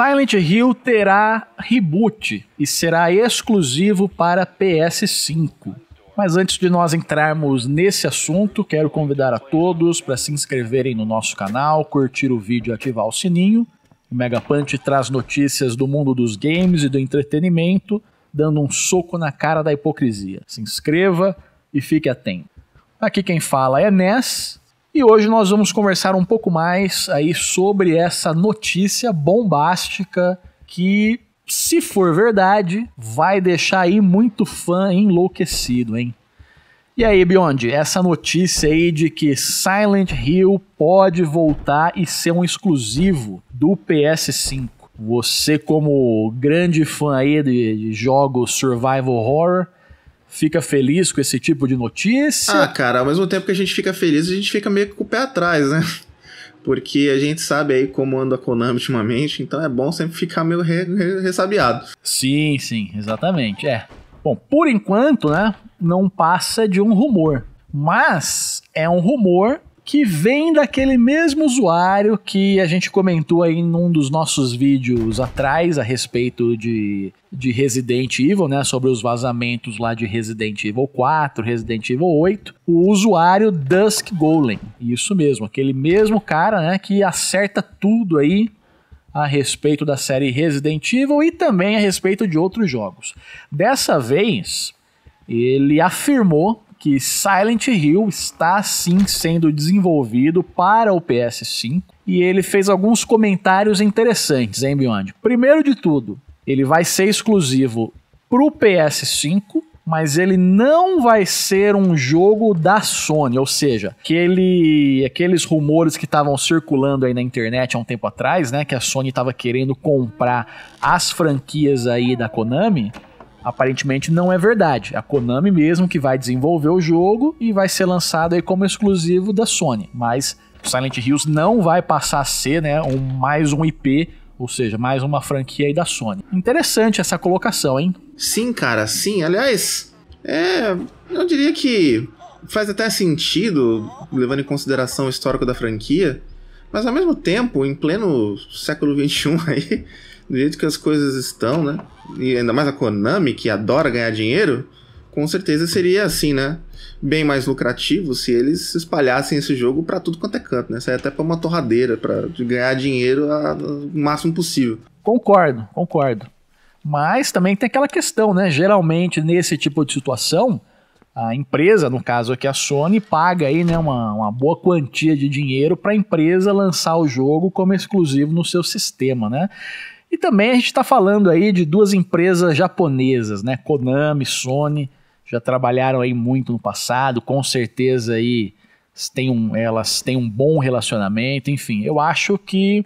Silent Hill terá reboot e será exclusivo para PS5. Mas antes de nós entrarmos nesse assunto, quero convidar a todos para se inscreverem no nosso canal, curtir o vídeo e ativar o sininho. O Megapunk traz notícias do mundo dos games e do entretenimento, dando um soco na cara da hipocrisia. Se inscreva e fique atento. Aqui quem fala é Ness e hoje nós vamos conversar um pouco mais aí sobre essa notícia bombástica que, se for verdade, vai deixar aí muito fã enlouquecido, hein? E aí, Beyond, essa notícia aí de que Silent Hill pode voltar e ser um exclusivo do PS5. Você, como grande fã aí de, de jogos survival horror, fica feliz com esse tipo de notícia? Ah, cara, ao mesmo tempo que a gente fica feliz, a gente fica meio que com o pé atrás, né? Porque a gente sabe aí como anda a Konami ultimamente, então é bom sempre ficar meio re, re, ressabiado. Sim, sim, exatamente, é. Bom, por enquanto, né, não passa de um rumor. Mas é um rumor que vem daquele mesmo usuário que a gente comentou aí em um dos nossos vídeos atrás a respeito de, de Resident Evil, né? Sobre os vazamentos lá de Resident Evil 4, Resident Evil 8. O usuário Dusk Golem. Isso mesmo, aquele mesmo cara, né? Que acerta tudo aí a respeito da série Resident Evil e também a respeito de outros jogos. Dessa vez, ele afirmou que Silent Hill está sim sendo desenvolvido para o PS5 e ele fez alguns comentários interessantes, hein, Beyond? Primeiro de tudo, ele vai ser exclusivo para o PS5 mas ele não vai ser um jogo da Sony, ou seja, aquele, aqueles rumores que estavam circulando aí na internet há um tempo atrás, né, que a Sony estava querendo comprar as franquias aí da Konami, aparentemente não é verdade. A Konami mesmo que vai desenvolver o jogo e vai ser lançado aí como exclusivo da Sony. Mas Silent Hills não vai passar a ser, né, um, mais um IP ou seja, mais uma franquia aí da Sony. Interessante essa colocação, hein? Sim, cara, sim. Aliás, é, eu diria que faz até sentido, levando em consideração o histórico da franquia, mas ao mesmo tempo, em pleno século XXI aí, do jeito que as coisas estão, né? E ainda mais a Konami, que adora ganhar dinheiro, com certeza seria assim, né? Bem mais lucrativo se eles espalhassem esse jogo para tudo quanto é canto, né? Sair até para uma torradeira, para ganhar dinheiro a, o máximo possível. Concordo, concordo. Mas também tem aquela questão, né? Geralmente nesse tipo de situação, a empresa, no caso aqui a Sony, paga aí, né, uma, uma boa quantia de dinheiro para a empresa lançar o jogo como exclusivo no seu sistema, né? E também a gente está falando aí de duas empresas japonesas, né? Konami, Sony, já trabalharam aí muito no passado, com certeza aí tem um, elas têm um bom relacionamento, enfim, eu acho que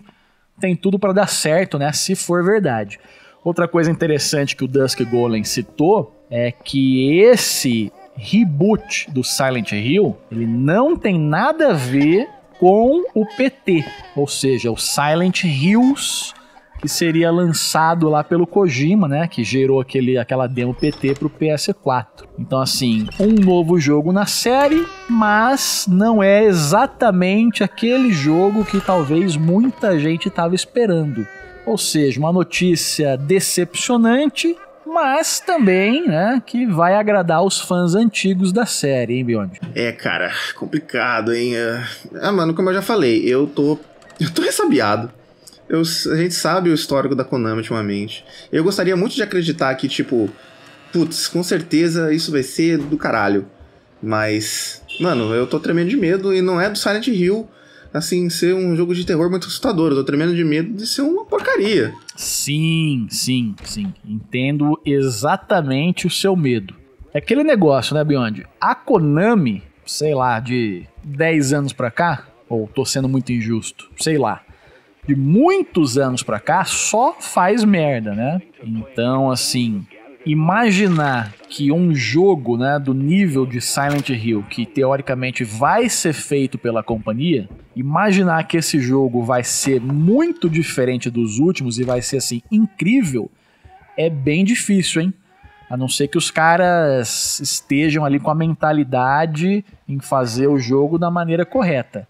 tem tudo para dar certo, né? Se for verdade. Outra coisa interessante que o Dusk Golem citou é que esse reboot do Silent Hill, ele não tem nada a ver com o PT, ou seja, o Silent Hills que seria lançado lá pelo Kojima, né? Que gerou aquele, aquela demo PT pro PS4. Então, assim, um novo jogo na série, mas não é exatamente aquele jogo que talvez muita gente estava esperando. Ou seja, uma notícia decepcionante, mas também, né, que vai agradar os fãs antigos da série, hein, Beyond? É, cara, complicado, hein? Ah, mano, como eu já falei, eu tô. Eu tô ressabiado eu, a gente sabe o histórico da Konami ultimamente. Eu gostaria muito de acreditar que, tipo, putz, com certeza isso vai ser do caralho. Mas, mano, eu tô tremendo de medo e não é do Silent Hill, assim, ser um jogo de terror muito assustador. Eu tô tremendo de medo de ser uma porcaria. Sim, sim, sim. Entendo exatamente o seu medo. É aquele negócio, né, Beyond? A Konami, sei lá, de 10 anos pra cá, ou tô sendo muito injusto, sei lá de muitos anos pra cá só faz merda, né? Então, assim, imaginar que um jogo, né, do nível de Silent Hill, que teoricamente vai ser feito pela companhia, imaginar que esse jogo vai ser muito diferente dos últimos e vai ser assim incrível é bem difícil, hein? A não ser que os caras estejam ali com a mentalidade em fazer o jogo da maneira correta.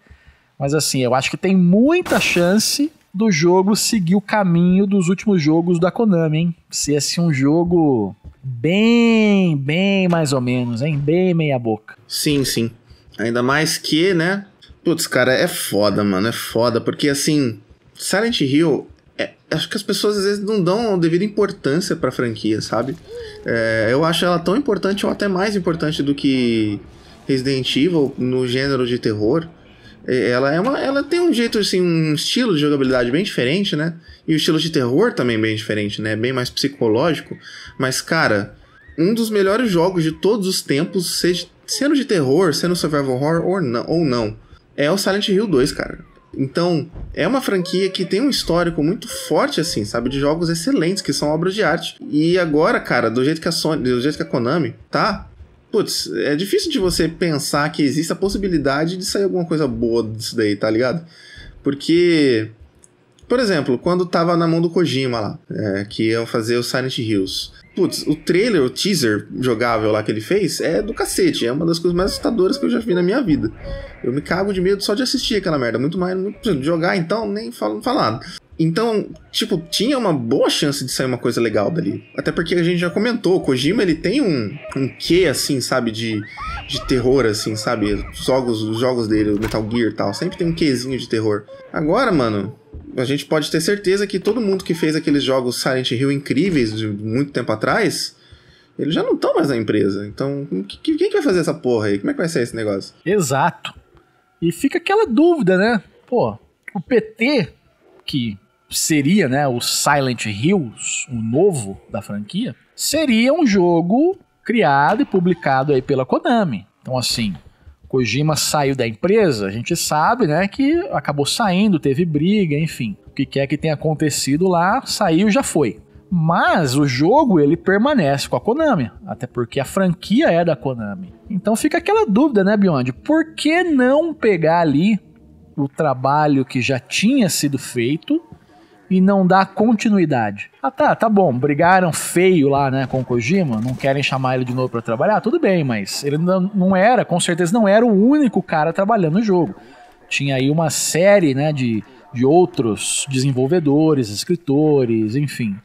Mas assim, eu acho que tem muita chance do jogo seguir o caminho dos últimos jogos da Konami, hein? Ser assim um jogo bem, bem mais ou menos, hein? Bem meia boca. Sim, sim. Ainda mais que, né? Putz, cara, é foda, mano, é foda, porque assim, Silent Hill é, acho que as pessoas às vezes não dão a devida importância pra franquia, sabe? É, eu acho ela tão importante ou até mais importante do que Resident Evil no gênero de terror. É, ela, é uma, ela tem um jeito, assim, um estilo de jogabilidade bem diferente, né? E o estilo de terror também bem diferente, né? Bem mais psicológico. Mas, cara, um dos melhores jogos de todos os tempos, seja, sendo de terror, sendo survival horror ou não, ou não, é o Silent Hill 2, cara. Então, é uma franquia que tem um histórico muito forte, assim, sabe? De jogos excelentes, que são obras de arte. E agora, cara, do jeito que a Sony, do jeito que a Konami tá, putz, é difícil de você pensar que existe a possibilidade de sair alguma coisa boa disso daí, tá ligado? Porque, por exemplo, quando tava na mão do Kojima lá, é, que iam fazer o Silent Hills. Putz, o trailer, o teaser jogável lá que ele fez é do cacete. É uma das coisas mais assustadoras que eu já vi na minha vida. Eu me cago de medo só de assistir aquela merda. Muito mais. Muito, jogar então, nem falo, não falo nada. Então, tipo, tinha uma boa chance de sair uma coisa legal dali. Até porque a gente já comentou, o Kojima ele tem um, um quê, assim, sabe, de, de terror, assim, sabe? Os jogos, os jogos dele, o Metal Gear e tal, sempre tem um quezinho de terror. Agora, mano, a gente pode ter certeza que todo mundo que fez aqueles jogos Silent Hill incríveis de muito tempo atrás, eles já não estão mais na empresa. Então, quem que vai fazer essa porra aí? Como é que vai ser esse negócio? Exato. E fica aquela dúvida, né? Pô, o PT, que seria, né, o Silent Hills, o novo da franquia, seria um jogo criado e publicado aí pela Konami. Então assim, Kojima saiu da empresa, a gente sabe, né, que acabou saindo, teve briga, enfim. O que quer que tenha acontecido lá, saiu, já foi. Mas o jogo ele permanece com a Konami, até porque a franquia é da Konami. Então fica aquela dúvida, né, Beyond? Por que não pegar ali o trabalho que já tinha sido feito e não dá continuidade. Ah tá, tá bom, brigaram feio lá, né, com o Kojima, não querem chamar ele de novo para trabalhar, tudo bem, mas ele não era, com certeza não era o único cara trabalhando no jogo. Tinha aí uma série, né, de, de outros desenvolvedores, escritores, enfim.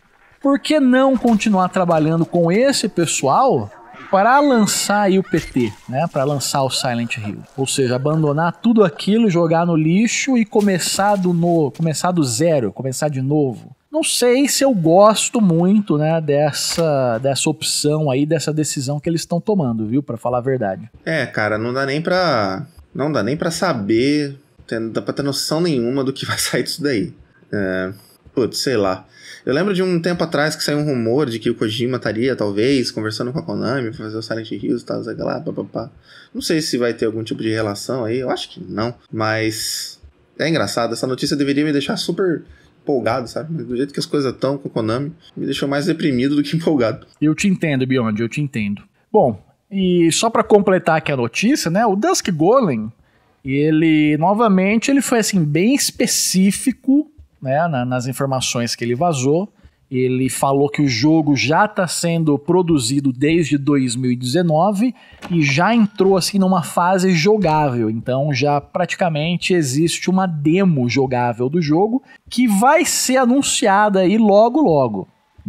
Por que não continuar trabalhando com esse pessoal para lançar aí o PT, né? Para lançar o Silent Hill. Ou seja, abandonar tudo aquilo, jogar no lixo e começar do novo, começar do zero, começar de novo. Não sei se eu gosto muito, né, dessa, dessa opção aí, dessa decisão que eles estão tomando, viu? Para falar a verdade. É, cara, não dá nem para não dá nem para saber, não dá para ter noção nenhuma do que vai sair disso daí. É, putz, sei lá. Eu lembro de um tempo atrás que saiu um rumor de que o Kojima estaria, talvez, conversando com a Konami pra fazer o Silent Hills e tal, sei lá, papapá. Não sei se vai ter algum tipo de relação aí, eu acho que não, mas é engraçado, essa notícia deveria me deixar super empolgado, sabe? Mas do jeito que as coisas estão com a Konami, me deixou mais deprimido do que empolgado. Eu te entendo, Beyond, eu te entendo. Bom, e só para completar aqui a notícia, né? O Dusk Golem, ele novamente ele foi assim bem específico né, na, nas informações que ele vazou. Ele falou que o jogo já está sendo produzido desde 2019 e já entrou assim numa fase jogável. Então já praticamente existe uma demo jogável do jogo que vai ser anunciada aí logo logo.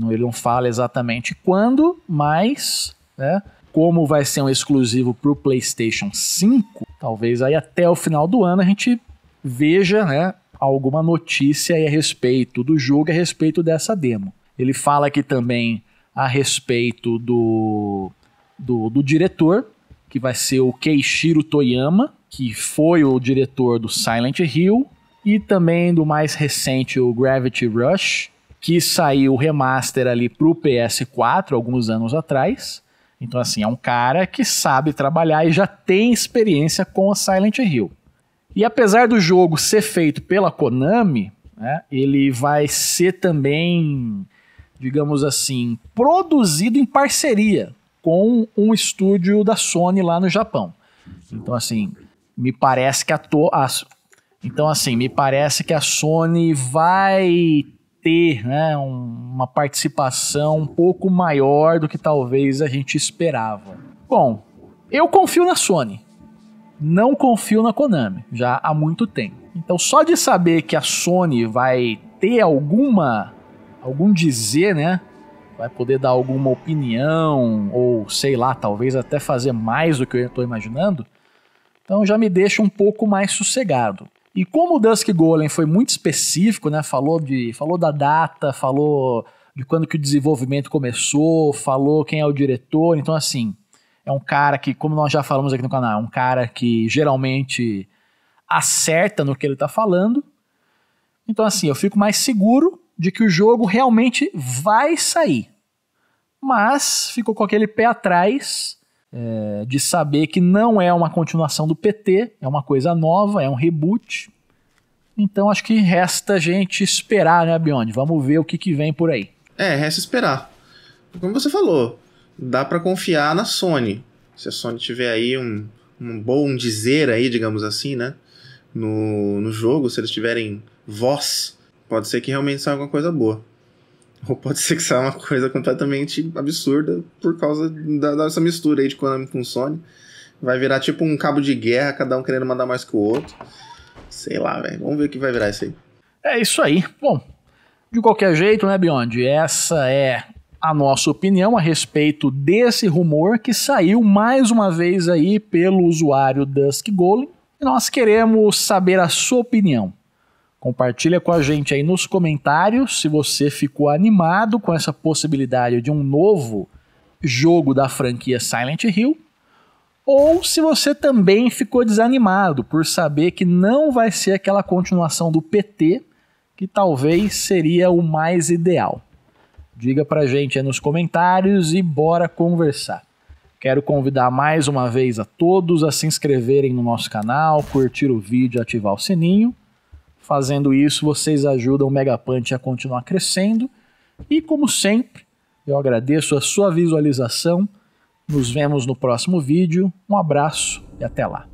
Ele não fala exatamente quando, mas né, como vai ser um exclusivo para o PlayStation 5, talvez aí até o final do ano a gente veja, né, alguma notícia a respeito do jogo, a respeito dessa demo. Ele fala aqui também a respeito do, do, do diretor, que vai ser o Keishiro Toyama, que foi o diretor do Silent Hill e também do mais recente, o Gravity Rush, que saiu remaster ali para o PS4 alguns anos atrás. Então, assim, é um cara que sabe trabalhar e já tem experiência com a Silent Hill. E apesar do jogo ser feito pela Konami, né, ele vai ser também, digamos assim, produzido em parceria com um estúdio da Sony lá no Japão. Então, assim, me parece que a, to a então, assim, me parece que a Sony vai ter né, um, uma participação um pouco maior do que talvez a gente esperava. Bom, eu confio na Sony não confio na Konami, já há muito tempo. Então, só de saber que a Sony vai ter alguma algum dizer, né? Vai poder dar alguma opinião ou sei lá, talvez até fazer mais do que eu estou imaginando. Então já me deixa um pouco mais sossegado. E como o Dusk Golem foi muito específico, né? Falou de, falou da data, falou de quando que o desenvolvimento começou, falou quem é o diretor, então assim, é um cara que, como nós já falamos aqui no canal, é um cara que geralmente acerta no que ele está falando. Então, assim, eu fico mais seguro de que o jogo realmente vai sair. Mas ficou com aquele pé atrás é, de saber que não é uma continuação do PT, é uma coisa nova, é um reboot. Então acho que resta a gente esperar, né, Beyond? Vamos ver o que, que vem por aí. É, resta esperar. Como você falou, dá para confiar na Sony. Se a Sony tiver aí um, um bom dizer aí, digamos assim, né? No, no jogo, se eles tiverem voz, pode ser que realmente saia alguma coisa boa. Ou pode ser que saia uma coisa completamente absurda por causa da, dessa mistura aí de Konami com Sony. Vai virar tipo um cabo de guerra, cada um querendo mandar mais que o outro. Sei lá, velho. Vamos ver o que vai virar isso aí. É isso aí. Bom, de qualquer jeito, né, Beyond? Essa é a nossa opinião a respeito desse rumor que saiu mais uma vez aí pelo usuário Dusk Golem. E nós queremos saber a sua opinião. Compartilha com a gente aí nos comentários se você ficou animado com essa possibilidade de um novo jogo da franquia Silent Hill ou se você também ficou desanimado por saber que não vai ser aquela continuação do PT que talvez seria o mais ideal. Diga pra gente aí nos comentários e bora conversar. Quero convidar mais uma vez a todos a se inscreverem no nosso canal, curtir o vídeo, ativar o sininho. Fazendo isso, vocês ajudam o Megapunch a continuar crescendo. E como sempre, eu agradeço a sua visualização. Nos vemos no próximo vídeo. Um abraço e até lá.